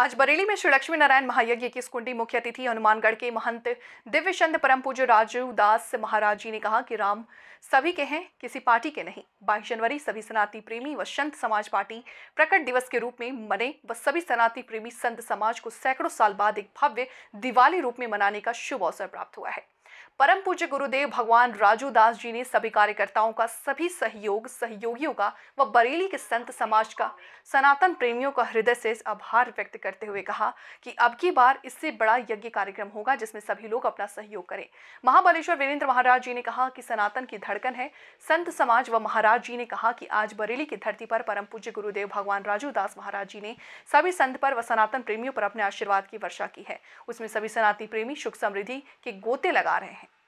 आज बरेली में श्री लक्ष्मी नारायण महायज्ञ की स्कुंडी मुख्य अतिथि हनुमानगढ़ के महंत दिव्य चंद परम पूज्य राजू दास महाराज जी ने कहा कि राम सभी के हैं किसी पार्टी के नहीं बाईस जनवरी सभी सनाती प्रेमी व संत समाज पार्टी प्रकट दिवस के रूप में मने व सभी सनाती प्रेमी संत समाज को सैकड़ों साल बाद एक भव्य दिवाली रूप में मनाने का शुभ अवसर प्राप्त हुआ है परम पूज्य गुरुदेव भगवान राजू दास जी ने सभी कार्यकर्ताओं का सभी सहयोग सहयोगियों का व बरेली के संत समाज का सनातन प्रेमियों का हृदय से आभार व्यक्त करते हुए कहा कि अब की बार इससे बड़ा यज्ञ कार्यक्रम होगा जिसमें सभी लोग अपना सहयोग करें महाबलेश्वर वीरेंद्र महाराज जी ने कहा कि सनातन की धड़कन है संत समाज व महाराज जी ने कहा कि आज बरेली की धरती पर परम पूज्य गुरुदेव भगवान राजू दास महाराज जी ने सभी संत पर व सनातन प्रेमियों पर अपने आशीर्वाद की वर्षा की है उसमें सभी सनातनी प्रेमी सुख समृद्धि के गोते लगा रहे that